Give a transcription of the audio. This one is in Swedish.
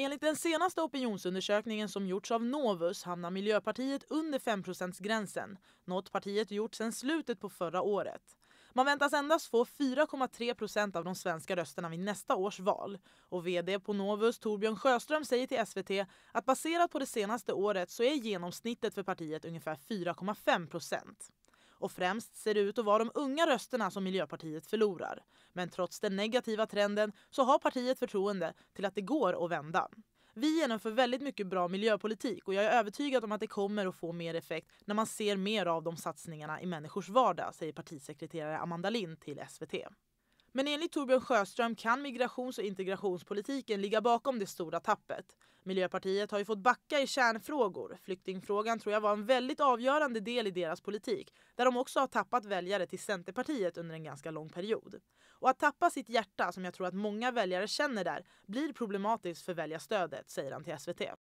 Enligt den senaste opinionsundersökningen som gjorts av Novus hamnar Miljöpartiet under 5%-gränsen, något partiet gjort sedan slutet på förra året. Man väntas endast få 4,3 procent av de svenska rösterna vid nästa års val. Och vd på Novus, Torbjörn Sjöström, säger till SVT att baserat på det senaste året så är genomsnittet för partiet ungefär 4,5 procent. Och främst ser det ut att vara de unga rösterna som Miljöpartiet förlorar. Men trots den negativa trenden så har partiet förtroende till att det går att vända. Vi genomför väldigt mycket bra miljöpolitik och jag är övertygad om att det kommer att få mer effekt när man ser mer av de satsningarna i människors vardag, säger partisekreterare Amanda Lind till SVT. Men enligt Torbjörn Sjöström kan migrations och integrationspolitiken ligga bakom det stora tappet. Miljöpartiet har ju fått backa i kärnfrågor. Flyktingfrågan tror jag var en väldigt avgörande del i deras politik där de också har tappat väljare till Centerpartiet under en ganska lång period. Och att tappa sitt hjärta, som jag tror att många väljare känner där, blir problematiskt för väljarstödet, säger han till SVT.